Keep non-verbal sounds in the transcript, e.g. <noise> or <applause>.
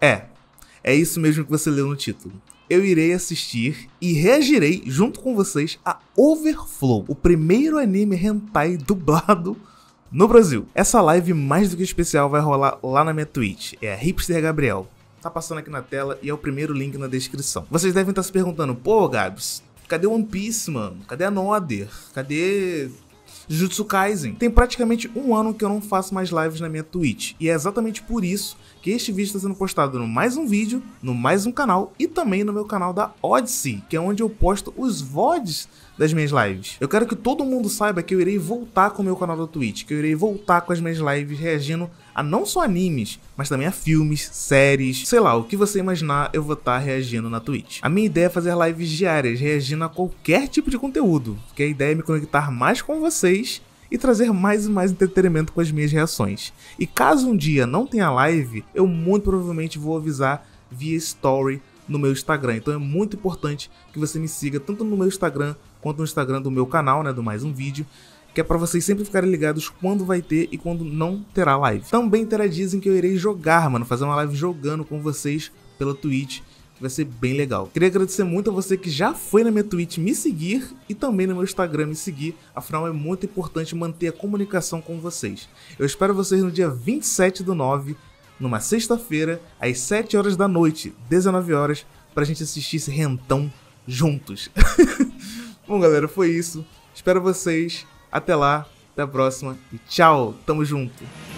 É, é isso mesmo que você leu no título. Eu irei assistir e reagirei junto com vocês a Overflow, o primeiro anime hentai dublado no Brasil. Essa live mais do que especial vai rolar lá na minha Twitch, é a Hipster Gabriel. Tá passando aqui na tela e é o primeiro link na descrição. Vocês devem estar se perguntando, pô, Gabs, cadê One Piece, mano? Cadê a Nodder? Cadê Jujutsu Kaisen. Tem praticamente um ano que eu não faço mais lives na minha Twitch, e é exatamente por isso que este vídeo está sendo postado no mais um vídeo, no mais um canal e também no meu canal da Odyssey, que é onde eu posto os VODs das minhas lives. Eu quero que todo mundo saiba que eu irei voltar com o meu canal da Twitch, que eu irei voltar com as minhas lives reagindo a não só animes, mas também a filmes, séries, sei lá, o que você imaginar, eu vou estar tá reagindo na Twitch. A minha ideia é fazer lives diárias, reagindo a qualquer tipo de conteúdo, porque a ideia é me conectar mais com você vocês e trazer mais e mais entretenimento com as minhas reações. E caso um dia não tenha live, eu muito provavelmente vou avisar via story no meu Instagram. Então é muito importante que você me siga tanto no meu Instagram quanto no Instagram do meu canal, né, do mais um vídeo, que é para vocês sempre ficarem ligados quando vai ter e quando não terá live. Também terá dias em que eu irei jogar, mano, fazer uma live jogando com vocês pela Twitch vai ser bem legal. Queria agradecer muito a você que já foi na minha Twitch me seguir e também no meu Instagram me seguir, afinal é muito importante manter a comunicação com vocês. Eu espero vocês no dia 27 do 9, numa sexta-feira, às 7 horas da noite, 19 horas, pra gente assistir esse rentão juntos. <laughs> Bom, galera, foi isso. Espero vocês. Até lá, até a próxima e tchau. Tamo junto.